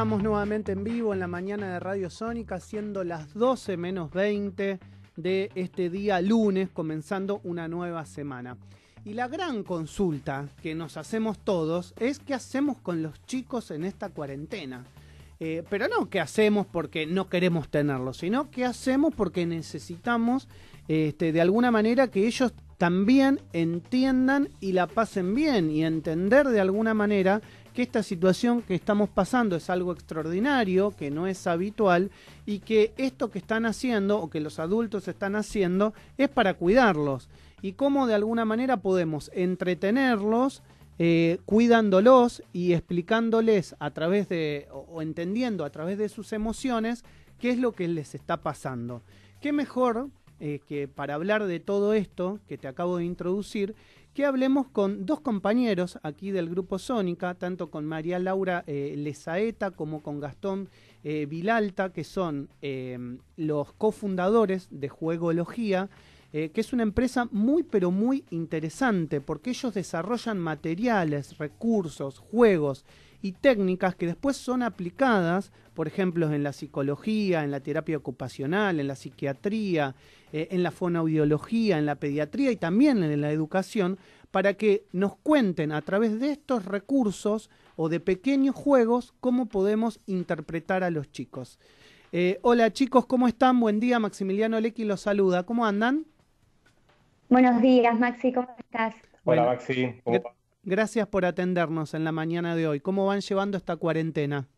Estamos nuevamente en vivo en la mañana de Radio Sónica, siendo las 12 menos 20 de este día lunes, comenzando una nueva semana. Y la gran consulta que nos hacemos todos es qué hacemos con los chicos en esta cuarentena. Eh, pero no qué hacemos porque no queremos tenerlos, sino qué hacemos porque necesitamos este, de alguna manera que ellos también entiendan y la pasen bien y entender de alguna manera esta situación que estamos pasando es algo extraordinario, que no es habitual y que esto que están haciendo o que los adultos están haciendo es para cuidarlos y cómo de alguna manera podemos entretenerlos eh, cuidándolos y explicándoles a través de o, entendiendo a través de sus emociones qué es lo que les está pasando. ¿Qué mejor eh, que para hablar de todo esto que te acabo de introducir hablemos con dos compañeros aquí del grupo Sónica, tanto con María Laura eh, Lezaeta como con Gastón eh, Vilalta, que son eh, los cofundadores de Juegología, eh, que es una empresa muy pero muy interesante porque ellos desarrollan materiales, recursos, juegos y técnicas que después son aplicadas, por ejemplo, en la psicología, en la terapia ocupacional, en la psiquiatría, eh, en la fonoaudiología, en la pediatría y también en la educación, para que nos cuenten a través de estos recursos o de pequeños juegos cómo podemos interpretar a los chicos. Eh, hola chicos, ¿cómo están? Buen día, Maximiliano Lequi los saluda. ¿Cómo andan? Buenos días, Maxi, ¿cómo estás? Hola, Maxi. Gracias por atendernos en la mañana de hoy. ¿Cómo van llevando esta cuarentena?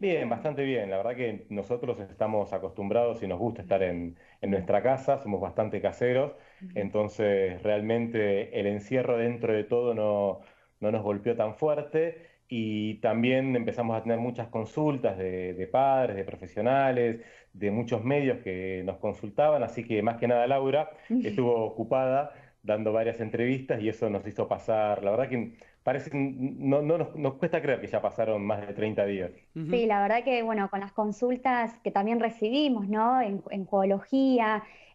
Bien, bastante bien. La verdad que nosotros estamos acostumbrados y nos gusta estar en, nuestra casa, somos bastante caseros, entonces realmente el encierro dentro de todo no nos golpeó tan fuerte y también empezamos a tener muchas consultas de, padres, de profesionales, de muchos medios que nos consultaban, así que más que nada Laura estuvo ocupada dando varias entrevistas y eso nos hizo pasar, la verdad que parece, no, no nos, cuesta creer que ya pasaron más de 30 días. Sí, la verdad que, bueno, con las consultas que también recibimos, ¿no? En, en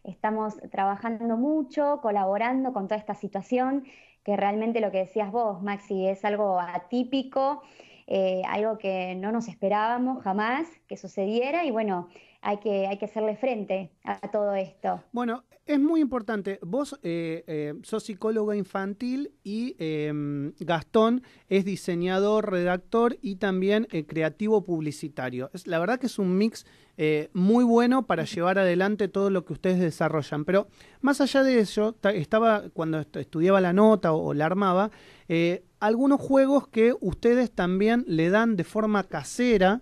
estamos trabajando mucho, colaborando con toda esta situación, que realmente lo que decías vos, Maxi, es algo atípico, eh, algo que no nos esperábamos jamás que sucediera, y bueno, hay que, hacerle frente a todo esto. Bueno, es muy importante. Vos eh, eh, sos psicóloga infantil y em, Gastón es diseñador, redactor y también eh, creativo publicitario. Es, la verdad que es un mix muy bueno para llevar adelante todo lo que ustedes desarrollan. Pero más allá de eso, estaba cuando estudiaba la nota o la armaba, algunos juegos que ustedes también le dan de forma casera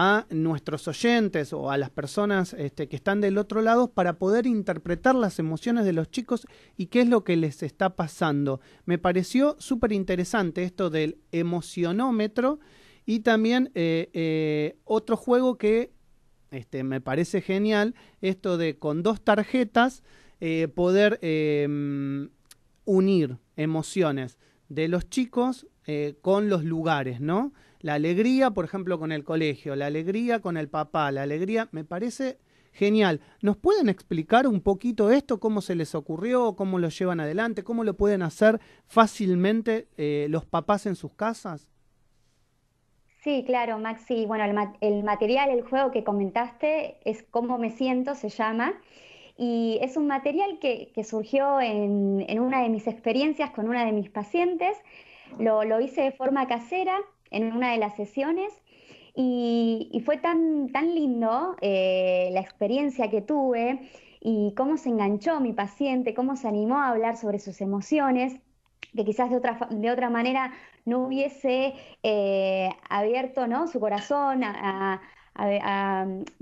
a nuestros oyentes o a las personas este, que están del otro lado para poder interpretar las emociones de los chicos y qué es lo que les está pasando. Me pareció súper interesante esto del emocionómetro y también eh, eh, otro juego que este, me parece genial, esto de con dos tarjetas eh, poder em, unir emociones de los chicos con los lugares, ¿no? La alegría, por ejemplo, con el colegio, la alegría con el papá, la alegría, me parece genial. ¿Nos pueden explicar un poquito esto, cómo se les ocurrió, cómo lo llevan adelante, cómo lo pueden hacer fácilmente eh, los papás en sus casas? Sí, claro, Maxi. Bueno, el, material, el juego que comentaste es Cómo me siento, se llama. Y es un material que, surgió en, una de mis experiencias con una de mis pacientes. Lo, lo hice de forma casera, en una de las sesiones y, fue tan, tan lindo eh, la experiencia que tuve y cómo se enganchó mi paciente, cómo se animó a hablar sobre sus emociones que quizás de otra, de otra manera no hubiese eh, abierto ¿no? su corazón a,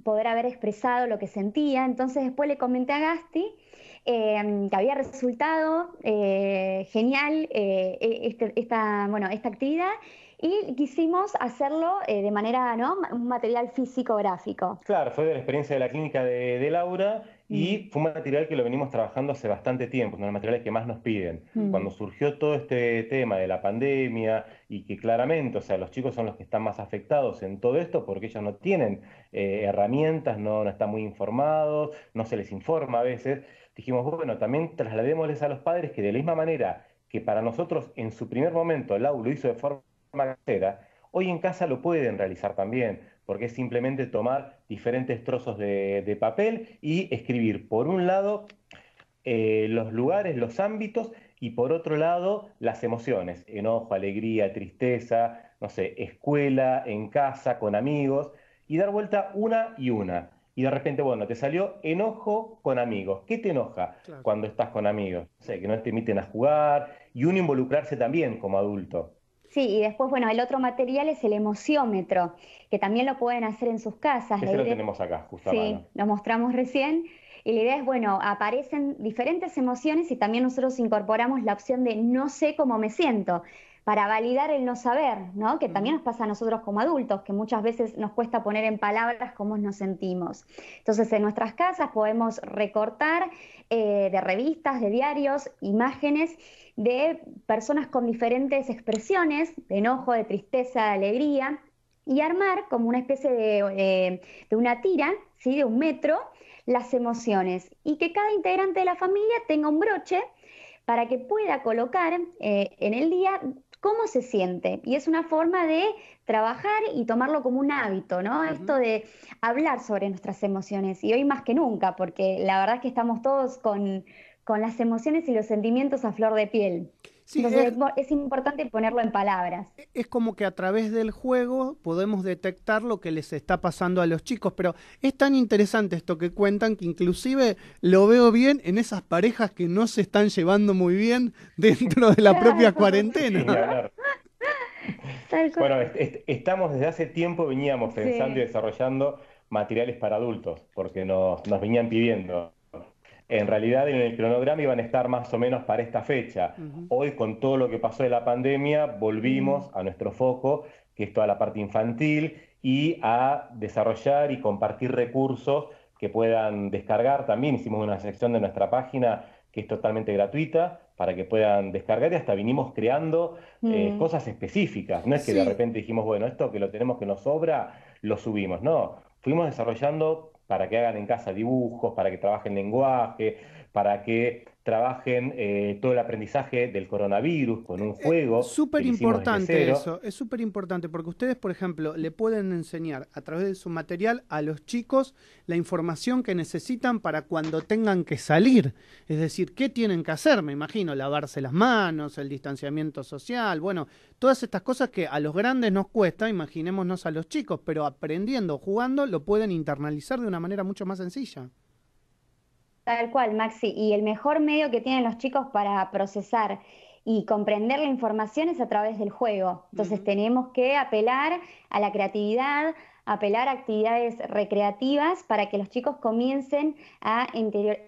poder haber expresado lo que sentía. Entonces después le comenté a Gasti eh, que había resultado genial e, este, bueno, esta actividad y quisimos hacerlo eh, de manera, ¿no? Un material físico gráfico. Claro, fue de la experiencia de la clínica de, Laura y mm. fue un material que lo venimos trabajando hace bastante tiempo, uno de los materiales que más nos piden. Mm. Cuando surgió todo este tema de la pandemia y que claramente, o sea, los chicos son los que están más afectados en todo esto porque ellos no tienen eh, herramientas, no, no están muy informados, no se les informa a veces, dijimos, bueno, también trasladémosles a los padres que de la misma manera que para nosotros en su primer momento Laura lo hizo de forma hoy en casa lo pueden realizar también, porque es simplemente tomar diferentes trozos de, papel y escribir, por un lado, eh, los lugares, los ámbitos, y por otro lado, las emociones, enojo, alegría, tristeza, no sé, escuela, en casa, con amigos, y dar vuelta una y una. Y de repente, bueno, te salió enojo con amigos. ¿Qué te enoja cuando estás con amigos? que no te permiten a jugar y uno involucrarse también como adulto. Sí, y después, bueno, el otro material es el emociómetro, que también lo pueden hacer en sus casas. Ese lo tenemos acá, justamente. Sí, lo mostramos recién. Y la idea es, bueno, aparecen diferentes emociones y también nosotros incorporamos la opción de no sé cómo me siento para validar el no saber, ¿no? Que también nos pasa a nosotros como adultos, que muchas veces nos cuesta poner en palabras cómo nos sentimos. Entonces, en nuestras casas podemos recortar eh, de revistas, de diarios, imágenes de personas con diferentes expresiones, de enojo, de tristeza, de alegría, y armar como una especie eh, de, una tira, ¿sí? De un metro, las emociones. Y que cada integrante de la familia tenga un broche para que pueda colocar eh, en el día cómo se siente. Y es una forma de trabajar y tomarlo como un hábito, ¿no? Esto de hablar sobre nuestras emociones. Y hoy más que nunca, porque la verdad es que estamos todos con, con las emociones y los sentimientos a flor de piel es, importante ponerlo en palabras. E-, es como que a través del juego podemos detectar lo que les está pasando a los chicos, pero es tan interesante esto que cuentan que inclusive lo veo bien en esas parejas que no se están llevando muy bien dentro de la propia cuarentena. bueno, estamos desde hace tiempo, veníamos pensando y desarrollando materiales para adultos, porque nos venían pidiendo en realidad en el cronograma iban a estar más o menos para esta fecha. Hoy, con todo lo que pasó de la pandemia, volvimos a nuestro foco, que es toda la parte infantil, y a desarrollar y compartir recursos que puedan descargar. También hicimos una sección de nuestra página que es totalmente gratuita para que puedan descargar y hasta vinimos creando eh, mm. cosas específicas. No es que de repente dijimos, bueno, esto que lo tenemos que nos sobra, lo subimos. No, fuimos desarrollando para que hagan en casa dibujos, para que trabajen lenguaje, para que trabajen eh, todo el aprendizaje del coronavirus con un juego. Eh, es súper importante eso, es súper importante, porque ustedes, por ejemplo, le pueden enseñar a través de su material a los chicos la información que necesitan para cuando tengan que salir. Es decir, qué tienen que hacer, me imagino, lavarse las manos, el distanciamiento social, bueno, todas estas cosas que a los grandes nos cuesta, imaginémonos a los chicos, pero aprendiendo, jugando, lo pueden internalizar de una manera mucho más sencilla. Tal cual, Maxi. Y el mejor medio que tienen los chicos para procesar y comprender la información es a través del juego. Entonces tenemos que apelar a la creatividad, apelar a actividades recreativas para que los chicos comiencen a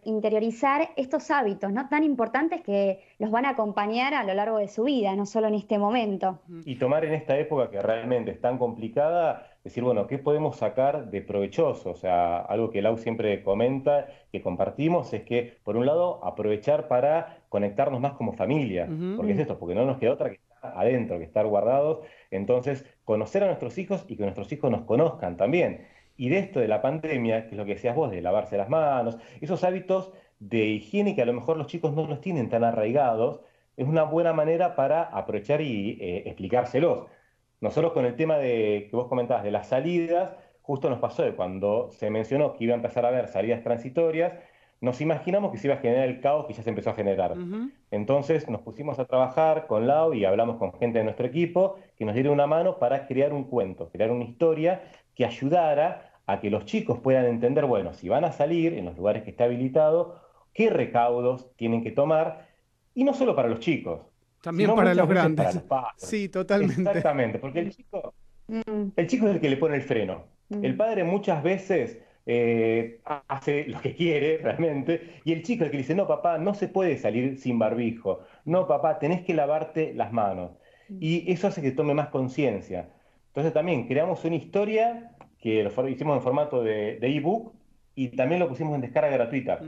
interiorizar estos hábitos ¿no? tan importantes que los van a acompañar a lo largo de su vida, no solo en este momento. Y tomar en esta época que realmente es tan complicada decir, bueno, ¿qué podemos sacar de provechoso? O sea, algo que Lau siempre comenta, que compartimos, es que, por un lado, aprovechar para conectarnos más como familia, porque es esto, porque no nos queda otra que estar adentro, que estar guardados. Entonces, conocer a nuestros hijos y que nuestros hijos nos conozcan también. Y de esto de la pandemia, que es lo que decías vos, de lavarse las manos, esos hábitos de higiene que a lo mejor los chicos no los tienen tan arraigados, es una buena manera para aprovechar y eh, explicárselos nosotros con el tema de que vos comentabas de las salidas, justo nos pasó de cuando se mencionó que iba a empezar a haber salidas transitorias, nos imaginamos que se iba a generar el caos que ya se empezó a generar. Entonces nos pusimos a trabajar con Lau y hablamos con gente de nuestro equipo que nos dieron una mano para crear un cuento, crear una historia que ayudara a que los chicos puedan entender, bueno, si van a salir en los lugares que está habilitado, qué recaudos tienen que tomar, y no solo para los chicos, también para los grandes. Sí, totalmente. Exactamente, porque el mm. chico, el chico es el que le pone el freno. Mm. El padre muchas veces eh, hace lo que quiere realmente, y el chico es el que dice, no papá, no se puede salir sin barbijo, no papá, tenés que lavarte las manos. Mm. Y eso hace que tome más conciencia. Entonces también creamos una historia que lo hicimos en formato de ebook y también lo pusimos en descarga gratuita.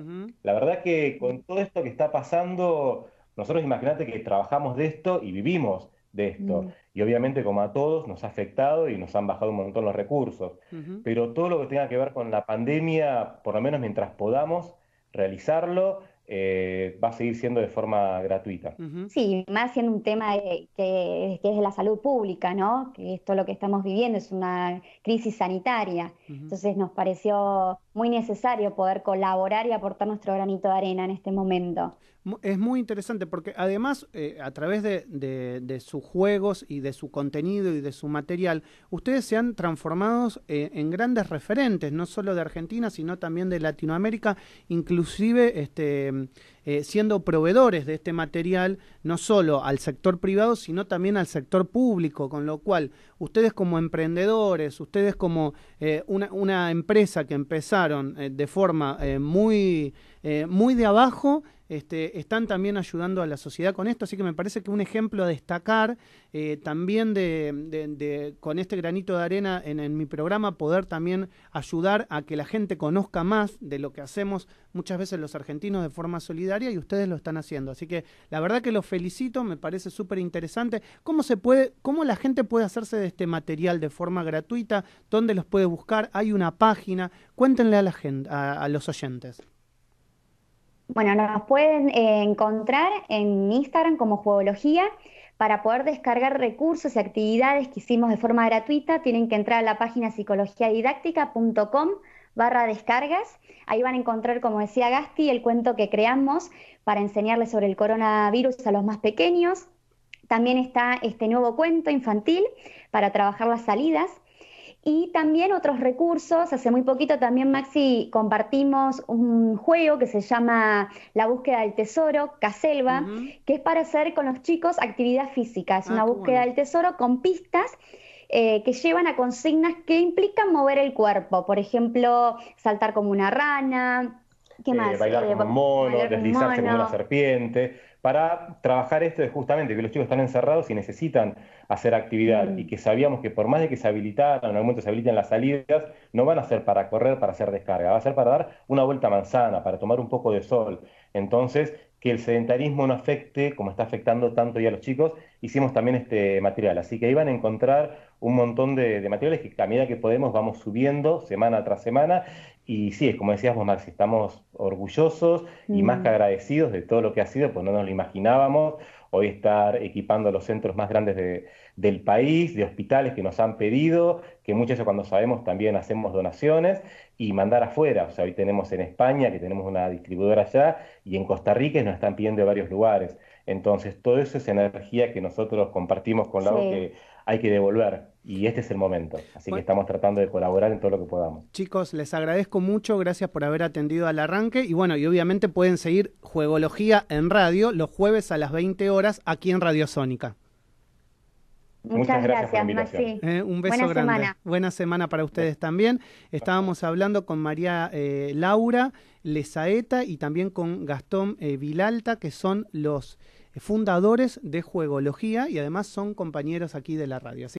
La verdad que con todo esto que está pasando nosotros imagínate que trabajamos de esto y vivimos de esto. Mm. Y obviamente, como a todos, nos ha afectado y nos han bajado un montón los recursos. Pero todo lo que tenga que ver con la pandemia, por lo menos mientras podamos realizarlo, eh, va a seguir siendo de forma gratuita. Sí, más siendo un tema que, es de la salud pública, ¿no? Que esto lo que estamos viviendo es una crisis sanitaria. Entonces nos pareció muy necesario poder colaborar y aportar nuestro granito de arena en este momento es muy interesante porque además eh, a través de, sus juegos y de su contenido y de su material, ustedes se han transformado eh, en grandes referentes, no solo de Argentina, sino también de Latinoamérica, inclusive este, eh, siendo proveedores de este material, no solo al sector privado, sino también al sector público, con lo cual ustedes como emprendedores, ustedes como una, empresa que empezaron de forma muy, muy de abajo, este, están también ayudando a la sociedad con esto, así que me parece que un ejemplo a destacar eh, también de, con este granito de arena en, mi programa, poder también ayudar a que la gente conozca más de lo que hacemos muchas veces los argentinos de forma solidaria y ustedes lo están haciendo. Así que la verdad que los felicito, me parece súper interesante. ¿Cómo puede, cómo la gente puede hacerse de este material de forma gratuita? ¿Dónde los puede buscar? Hay una página. Cuéntenle a gente, a los oyentes. Bueno, nos pueden eh, encontrar en Instagram como Juegología para poder descargar recursos y actividades que hicimos de forma gratuita, tienen que entrar a la página psicologiadidáctica.com barra descargas. Ahí van a encontrar, como decía Gasti, el cuento que creamos para enseñarles sobre el coronavirus a los más pequeños. También está este nuevo cuento infantil para trabajar las salidas. Y también otros recursos, hace muy poquito también Maxi compartimos un juego que se llama La búsqueda del tesoro, Caselva, que es para hacer con los chicos actividad física, es ah, una búsqueda del tesoro con pistas eh, que llevan a consignas que implican mover el cuerpo, por ejemplo, saltar como una rana, ¿Qué eh, más? bailar eh, con mono, deslizarse con una serpiente, para trabajar esto es justamente que los chicos están encerrados y necesitan hacer actividad y mm. que sabíamos que por más de que se habilitaran, en algún momento se habilitan las salidas, no van a ser para correr, para hacer descarga, va a ser para dar una vuelta a manzana, para tomar un poco de sol. Entonces, que el sedentarismo no afecte como está afectando tanto ya a los chicos, hicimos también este material. Así que ahí van a encontrar un montón de, materiales que a medida que podemos vamos subiendo semana tras semana. Y sí, es como decías vos, Maxi, estamos orgullosos y más mm. que agradecidos de todo lo que ha sido, pues no nos lo imaginábamos. Hoy estar equipando los centros más grandes del país, de hospitales que nos han pedido, que muchas veces cuando sabemos también hacemos donaciones y mandar afuera. O sea, hoy tenemos en España, que tenemos una distribuidora allá, y en Costa Rica nos están pidiendo de varios lugares. Entonces, todo eso es energía que nosotros compartimos con la que hay que devolver. Y este es el momento. Así que estamos tratando de colaborar en todo lo que podamos. Chicos, les agradezco mucho. Gracias por haber atendido al arranque. Y bueno, y obviamente pueden seguir Juegología en radio los jueves a las 20 horas aquí en Radio Sónica. Muchas, gracias, eh, un beso Buena Semana. Buena semana para ustedes también. Estábamos hablando con María eh, Laura Lezaeta y también con Gastón eh, Vilalta, que son los fundadores de Juegología y además son compañeros aquí de la radio.